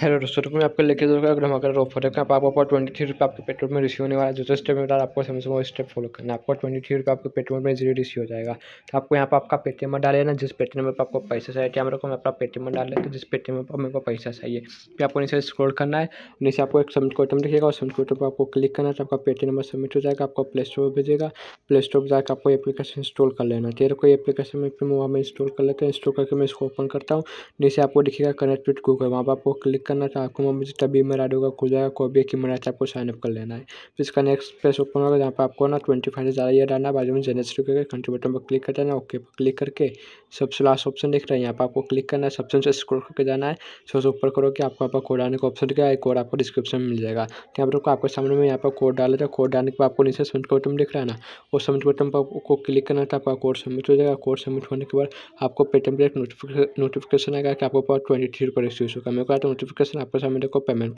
hello दोस्तों तो मैं आपको लेके दूँगा अगर हमारा ऑफर है तो आप आपको ट्वेंटी थ्री रुपये आपके पेट्रोल में रिसीव होने वाला है जो स्टेप में आपको समझ वो स्टेप फॉलो करना आपको ट्वेंटी थ्री रुपये आपके पेट्रोल में जीरो रिसीव हो जाएगा तो आपको यहाँ पर आपका पेटीएम डाल लेना जिस पेटीएम पर आपको पैसा चाहिए कैमरे को मैं अपना पेटीएम डाल लेता जिस पेटीएम पर मेरे को पैसा चाहिए फिर आपको नीचे स्क्रोल करना है नीचे आपको एक सबमिट कोटम दिखेगा और सबमिट कोटम पर आपको क्लिक करना है तो आपका पेटीएम नंबर सबमिट हो जाएगा आपको प्ले स्टोर भेजेगा प्ले स्टोर पर जाकर आपको एप्लीकेशन इंस्टॉल कर लेना तेरे को एप्लीकेशन में फिर मोबाइल में इंस्टॉल कर लेते हैं इंस्टॉल करके मैं इसको ओपन करता हूँ नीचे आपको दिखेगा कनेक्ट विथ गूगल वहाँ पर आपको क्लिक करना था आपको मुझे तभी मेरा आडियो का खुल जाएगा कोई भी एक मेरा आपको साइनअप कर लेना है फिर इसका नेक्स्ट पेज ओपन होगा जहाँ पर आपको ना ट्वेंटी फाइव से ज़्यादा ये डालना बाजू में जनरेट शुरू करके कंट्री बटन पर क्लिक कर देना ओके पर क्लिक करके सबसे लास्ट ऑप्शन दिख रहा है यहाँ पर आपको क्लिक करना है सबसे से स्क्रोल करके जाना है सोच ऊपर करो कि आपको आपका कोड आने का ऑप्शन क्या है कोड आपको डिस्क्रिप्शन में मिल जाएगा तो यहाँ पर आपके सामने में यहाँ पर कोड डाला था कोड डालने के बाद आपको नीचे सबमिट बटन दिख रहा है ना वो सबमिट बटन पर आपको क्लिक करना था आपका कोड सबमिट हो जाएगा कोड सबमिट होने के बाद आपको पेटीएम पर एक नोटिफिकेशन आएगा कि आपको ट्वेंटी थ्री रुपये रिसीव होगा मेरे को आता नोटिफिकेशन नोटिफिकेशन आपके सामने देखो पेमेंट